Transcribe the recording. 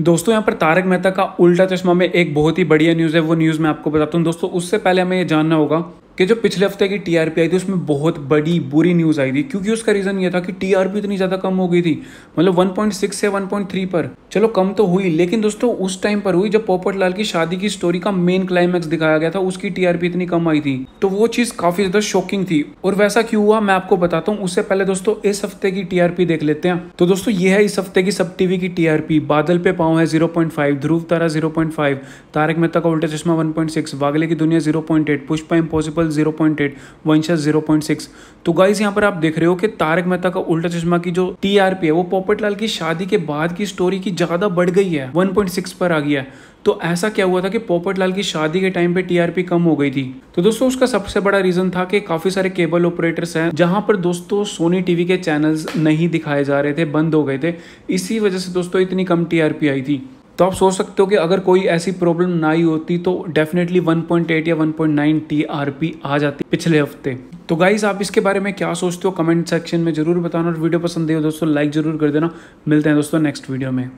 दोस्तों यहाँ पर तारक मेहता का उल्टा चश्मा में एक बहुत ही बढ़िया न्यूज़ है वो न्यूज़ मैं आपको बताता हूँ दोस्तों उससे पहले हमें ये जानना होगा कि जो पिछले हफ्ते की टीआरपी आई थी उसमें बहुत बड़ी बुरी न्यूज़ आई थी क्योंकि उसका रीज़न ये था कि टीआरपी इतनी ज़्यादा कम हो गई थी मतलब 1.6 से 1.3 पर चलो कम तो हुई लेकिन दोस्तों उस टाइम पर हुई जब पोपट लाल की शादी की स्टोरी का मेन क्लाइमैक्स दिखाया गया था उसकी टीआरपी इतनी कम आई थी तो वो चीज काफी ज्यादा शॉकिंग थी और वैसा क्यों हुआ मैं आपको बताता हूँ उससे पहले दोस्तों इस हफ्ते की टीआरपी देख लेते हैं तो दोस्तों ये है इस हफ्ते की सब टीवी की टीआरपी बादल Pe Paon Hai zero point five Dhruv Tara zero point five Taarak Mehta Ka Ooltah Chashmah one point six Wagle Ki Duniya zero point eight Pushpa impossible zero point eight Vanshaj zero point six तो गाइज यहाँ पर आप देख रहे हो कि तारक मेहता का उल्टा चश्मा की जो टीआरपी है वो पोपट लाल की शादी के बाद की स्टोरी की ज़्यादा बढ़ गई है 1.6 पर आ गया है तो ऐसा क्या हुआ था कि पोपट लाल की शादी के टाइम पे टीआरपी कम हो गई थी तो दोस्तों उसका सबसे बड़ा रीजन था कि काफी सारे केबल ऑपरेटर्स हैं जहां पर दोस्तों सोनी टीवी के चैनल्स नहीं दिखाए जा रहे थे बंद हो गए थे इसी वजह से दोस्तों इतनी कम टीआरपी आई थी तो आप सोच सकते हो कि अगर कोई ऐसी प्रॉब्लम ना आई होती तो डेफिनेटली 1.8 या 1.9 टीआरपी आ जाती पिछले हफ्ते तो गाइज आप इसके बारे में क्या सोचते हो कमेंट सेक्शन में जरूर बताना और वीडियो पसंद हो तो दोस्तों लाइक जरूर कर देना मिलते हैं दोस्तों नेक्स्ट वीडियो में